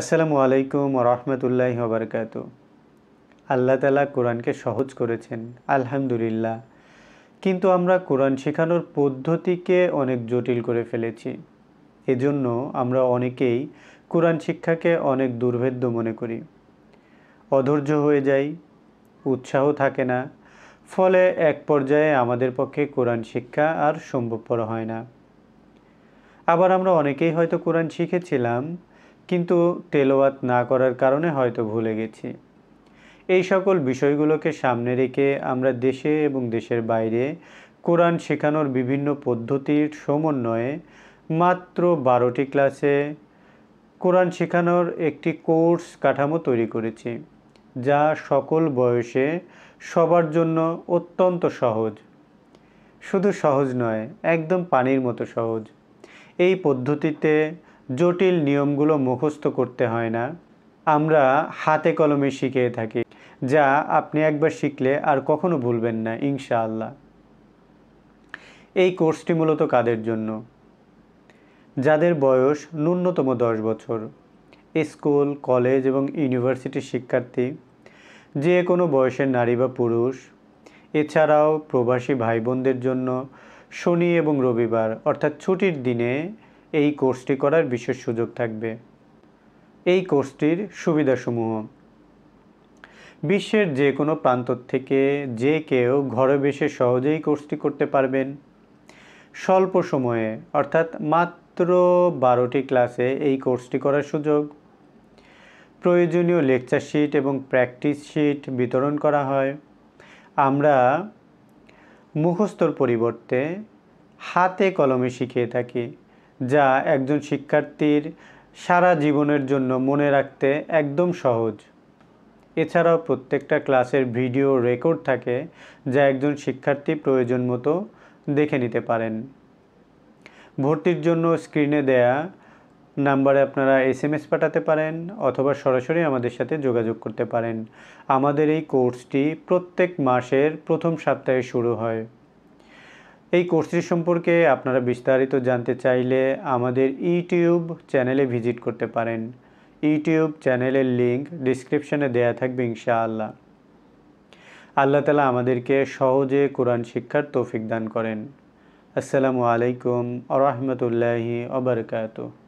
আসসালামু আলাইকুম রহমতুল্লাহ বারকাত আল্লাহ তালা কোরআনকে সহজ করেছেন আলহামদুলিল্লাহ কিন্তু আমরা কোরআন শেখানোর পদ্ধতিকে অনেক জটিল করে ফেলেছি এজন্য আমরা অনেকেই কোরআন শিক্ষাকে অনেক দুর্ভেদ্য মনে করি অধৈর্য হয়ে যাই উৎসাহ থাকে না ফলে এক পর্যায়ে আমাদের পক্ষে কোরআন শিক্ষা আর সম্ভবপর হয় না আবার আমরা অনেকেই হয়তো কোরআন শিখেছিলাম কিন্তু তেলোয়াত না করার কারণে হয়তো ভুলে গেছি এই সকল বিষয়গুলোকে সামনে রেখে আমরা দেশে এবং দেশের বাইরে কোরআন শেখানোর বিভিন্ন পদ্ধতির সমন্বয়ে মাত্র বারোটি ক্লাসে কোরআন শেখানোর একটি কোর্স কাঠামো তৈরি করেছি যা সকল বয়সে সবার জন্য অত্যন্ত সহজ শুধু সহজ নয় একদম পানির মতো সহজ এই পদ্ধতিতে জটিল নিয়মগুলো মুখস্থ করতে হয় না আমরা হাতে কলমে শিখে থাকি যা আপনি একবার শিখলে আর কখনো ভুলবেন না ইনশাআল্লাহ এই কোর্সটি মূলত কাদের জন্য যাদের বয়স ন্যূনতম দশ বছর স্কুল কলেজ এবং ইউনিভার্সিটির শিক্ষার্থী যে কোনো বয়সের নারী বা পুরুষ এছাড়াও প্রবাসী ভাই বোনদের জন্য শনি এবং রবিবার অর্থাৎ ছুটির দিনে এই কোর্সটি করার বিশেষ সুযোগ থাকবে এই কোর্সটির সুবিধাসমূহ বিশ্বের যে কোনো প্রান্ত থেকে যে কেউ ঘরে বসে সহজেই কোর্সটি করতে পারবেন স্বল্প সময়ে অর্থাৎ মাত্র বারোটি ক্লাসে এই কোর্সটি করার সুযোগ প্রয়োজনীয় লেকচার শিট এবং প্র্যাকটিস শিট বিতরণ করা হয় আমরা মুখস্থর পরিবর্তে হাতে কলমে শিখিয়ে থাকি যা একজন শিক্ষার্থীর সারা জীবনের জন্য মনে রাখতে একদম সহজ এছাড়াও প্রত্যেকটা ক্লাসের ভিডিও রেকর্ড থাকে যা একজন শিক্ষার্থী প্রয়োজন মতো দেখে নিতে পারেন ভর্তির জন্য স্ক্রিনে দেয়া নাম্বারে আপনারা এস এম এস পাঠাতে পারেন অথবা সরাসরি আমাদের সাথে যোগাযোগ করতে পারেন আমাদের এই কোর্সটি প্রত্যেক মাসের প্রথম সপ্তাহে শুরু হয় এই কোর্সটি সম্পর্কে আপনারা বিস্তারিত জানতে চাইলে আমাদের ইউটিউব চ্যানেলে ভিজিট করতে পারেন ইউটিউব চ্যানেলের লিংক ডিসক্রিপশনে দেয়া থাকবে ইনশাআল্লাহ আল্লাহ তালা আমাদেরকে সহজে কোরআন শিক্ষার তৌফিক দান করেন আসসালামু আলাইকুম আরহামতুল্লাহি রহমতুল্লাহি অবরকাত